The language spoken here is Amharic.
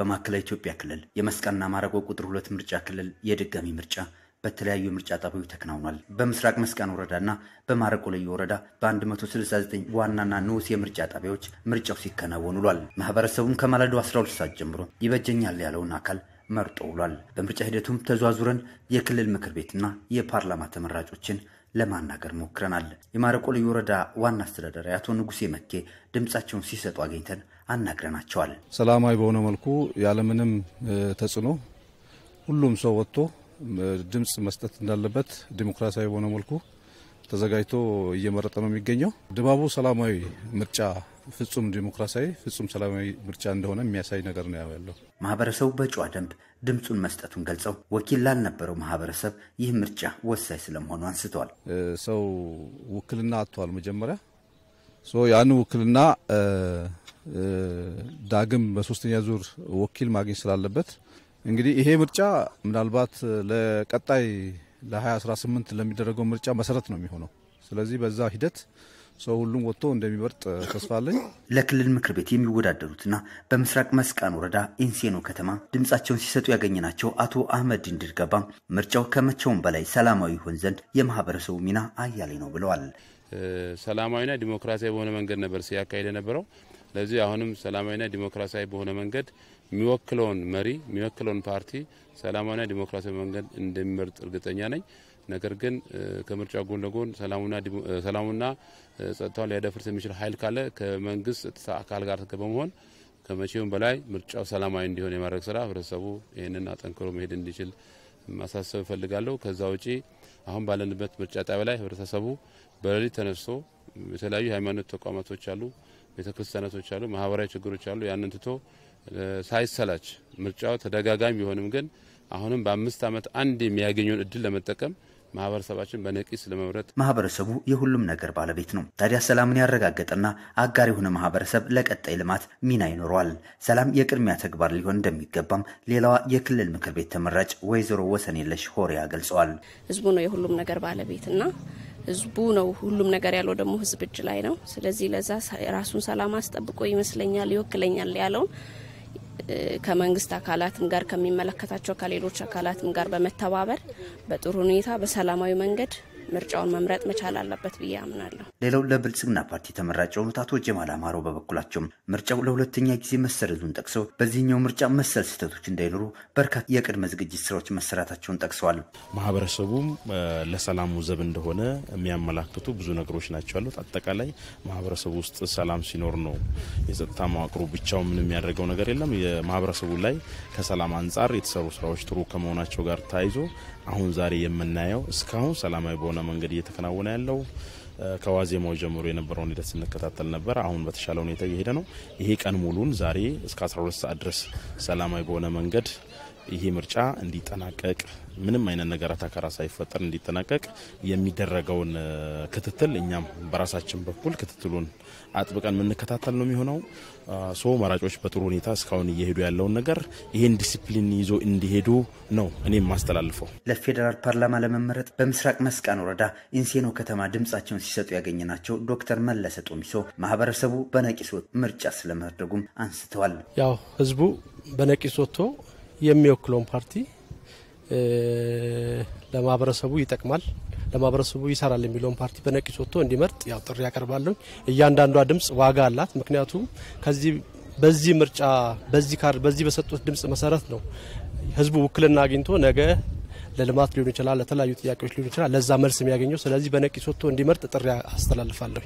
በማዕከላዊ ኢትዮጵያ ክልል የመስቀልና ማረቆ ቁጥር ሁለት ምርጫ ክልል የድጋሚ ምርጫ በተለያዩ የምርጫ ጣቢያዎች ተከናውኗል። በምስራቅ መስቀን ወረዳና በማረቆ ልዩ ወረዳ በ169 ዋናና ንዑስ የምርጫ ጣቢያዎች ምርጫው ሲከናወን ውሏል። ማህበረሰቡም ከማለዳው 12 ሰዓት ጀምሮ ይበጀኛል ያለውን አካል መርጦ ውሏል። በምርጫ ሂደቱም ተዟዙረን የክልል ምክር ቤትና የፓርላማ ተመራጮችን ለማናገር ሞክረናል። የማረቆ ልዩ ወረዳ ዋና አስተዳዳሪ አቶ ንጉሴ መኬ ድምጻቸውን ሲሰጡ አግኝተን አናግረናቸዋል። ሰላማዊ በሆነ መልኩ ያለምንም ተጽዕኖ ሁሉም ሰው ወጥቶ ድምፅ መስጠት እንዳለበት ዲሞክራሲያዊ በሆነ መልኩ ተዘጋጅቶ እየመረጠ ነው የሚገኘው። ድባቡ ሰላማዊ ምርጫ ፍጹም ዲሞክራሲያዊ ፍጹም ሰላማዊ ምርጫ እንደሆነ የሚያሳይ ነገር ነው ያለው። ማህበረሰቡ በጨዋ ደንብ ድምፁን መስጠቱን ገልጸው ወኪል ላልነበረው ማህበረሰብ ይህ ምርጫ ወሳኝ ስለመሆኑ አንስተዋል። ሰው ውክልና አጥተዋል። መጀመሪያ ያን ውክልና ዳግም በሶስተኛ ዙር ወኪል ማግኘት ስላለበት እንግዲህ ይሄ ምርጫ ምናልባት ለቀጣይ ለ2018 ለሚደረገው ምርጫ መሰረት ነው የሚሆነው። ስለዚህ በዛ ሂደት ሰው ሁሉም ወጥቶ እንደሚመርጥ ተስፋ አለኝ። ለክልል ምክር ቤት የሚወዳደሩትና በምስራቅ መስቃን ወረዳ ኢንሴኖ ከተማ ድምፃቸውን ሲሰጡ ያገኘናቸው አቶ አህመድ ድርገባ ምርጫው ከመቼውም በላይ ሰላማዊ ይሆን ዘንድ የማህበረሰቡ ሚና አያሌ ነው ብለዋል። ሰላማዊና ዲሞክራሲያዊ በሆነ መንገድ ነበር ሲያካሄደ ነበረው። ለዚህ አሁንም ሰላማዊና ዲሞክራሲያዊ በሆነ መንገድ የሚወክለውን መሪ የሚወክለውን ፓርቲ ሰላማዊና ዲሞክራሲያዊ መንገድ እንደሚመርጥ እርግጠኛ ነኝ። ነገር ግን ከምርጫ ጎን ለጎን ሰላሙና ጸጥታውን ሊያደፍርስ የሚችል ኃይል ካለ ከመንግስት ጸጥታ አካል ጋር በመሆን ከመቼውም በላይ ምርጫው ሰላማዊ እንዲሆን የማድረግ ስራ ህብረተሰቡ ይህንን አጠንክሮ መሄድ እንዲችል ማሳሰብ እፈልጋለሁ። ከዛ ውጪ አሁን ባለንበት ምርጫ ጣቢያ ላይ ህብረተሰቡ በሌሊት ተነስቶ የተለያዩ ሃይማኖት ተቋማቶች አሉ ቤተክርስቲያናቶች አሉ፣ ማህበራዊ ችግሮች አሉ። ያንን ትቶ ሳይሰላች ምርጫው ተደጋጋሚ ቢሆንም ግን አሁንም በአምስት ዓመት አንድ የሚያገኘውን እድል ለመጠቀም ማህበረሰባችን በነቂስ ለመምረጥ ማህበረሰቡ የሁሉም ነገር ባለቤት ነው። ታዲያ ሰላምን ያረጋገጠና አጋር የሆነ ማህበረሰብ ለቀጣይ ልማት ሚና ይኖረዋል። ሰላም የቅድሚያ ተግባር ሊሆን እንደሚገባም ሌላዋ የክልል ምክር ቤት ተመራጭ ወይዘሮ ወሰን የለሽ ሆሪያ ገልጸዋል። ህዝቡ ነው የሁሉም ነገር ባለቤትና ህዝቡ ነው። ሁሉም ነገር ያለው ደግሞ ህዝብ እጅ ላይ ነው። ስለዚህ ለዛ ራሱን ሰላም አስጠብቆ ይመስለኛል ይወክለኛል ያለውን ከመንግስት አካላትም ጋር ከሚመለከታቸው ከሌሎች አካላትም ጋር በመተባበር በጥሩ ሁኔታ በሰላማዊ መንገድ ምርጫውን መምረጥ መቻል አለበት ብዬ አምናለሁ። ሌላው ለብልጽግና ፓርቲ ተመራጭ የሆኑት አቶ ጀማል አማሮ በበኩላቸውም ምርጫው ለሁለተኛ ጊዜ መሰረዙን ጠቅሰው በዚህኛው ምርጫ መሰል ስህተቶች እንዳይኖሩ በርካታ የቅድመ ዝግጅት ስራዎች መሰራታቸውን ጠቅሰዋል። ማህበረሰቡም ለሰላሙ ዘብ እንደሆነ የሚያመላክቱ ብዙ ነገሮች ናቸው ያሉት። አጠቃላይ ማህበረሰቡ ውስጥ ሰላም ሲኖር ነው የጸጥታ መዋቅሩ ብቻው ምን የሚያደርገው ነገር የለም። የማህበረሰቡ ላይ ከሰላም አንጻር የተሰሩ ስራዎች ጥሩ ከመሆናቸው ጋር ተያይዞ አሁን ዛሬ የምናየው እስካሁን ሰላማዊ በሆነ መንገድ እየተከናወነ ያለው ከዋዜማው ጀምሮ የነበረውን ሂደት ስንከታተል ነበር። አሁን በተሻለ ሁኔታ እየሄደ ነው። ይሄ ቀን ሙሉን ዛሬ እስከ 12 ሰዓት ድረስ ሰላማዊ በሆነ መንገድ ይሄ ምርጫ እንዲጠናቀቅ ምንም አይነት ነገር አታከራ ሳይፈጠር እንዲጠናቀቅ የሚደረገውን ክትትል እኛም በራሳችን በኩል ክትትሉን አጥብቀን የምንከታተል ነው የሚሆነው። ሶ መራጮች በጥሩ ሁኔታ እስካሁን እየሄዱ ያለውን ነገር ይህን ዲሲፕሊን ይዞ እንዲሄዱ ነው እኔም ማስተላልፈው። ለፌዴራል ፓርላማ ለመመረጥ በምስራቅ መስቃን ወረዳ ኢንሴኖ ከተማ ድምጻቸውን ሲሰጡ ናቸው ዶክተር መለሰ ጦሚሶ ማህበረሰቡ በነቂስ ምርጫ ስለማድረጉም አንስተዋል። ያው ህዝቡ በነቂስ ወጥቶ የሚወክለውን ፓርቲ ለማህበረሰቡ ይጠቅማል፣ ለማህበረሰቡ ይሰራል የሚለውን ፓርቲ በነቂስ ወጥቶ እንዲመርጥ ያው ጥሪ ያቀርባለሁ። እያንዳንዷ ድምፅ ዋጋ አላት። ምክንያቱም ከዚህ በዚህ ምርጫ በዚህ ካር በዚህ በሰጡት ድምጽ መሰረት ነው ህዝቡ ውክልና አግኝቶ ነገ ለልማት ሊሆን ይችላል፣ ለተለያዩ ጥያቄዎች ሊሆን ይችላል፣ ለዛ መልስ የሚያገኘው። ስለዚህ በነቂስ ወጥቶ እንዲመርጥ ጥሪ አስተላልፋለሁ።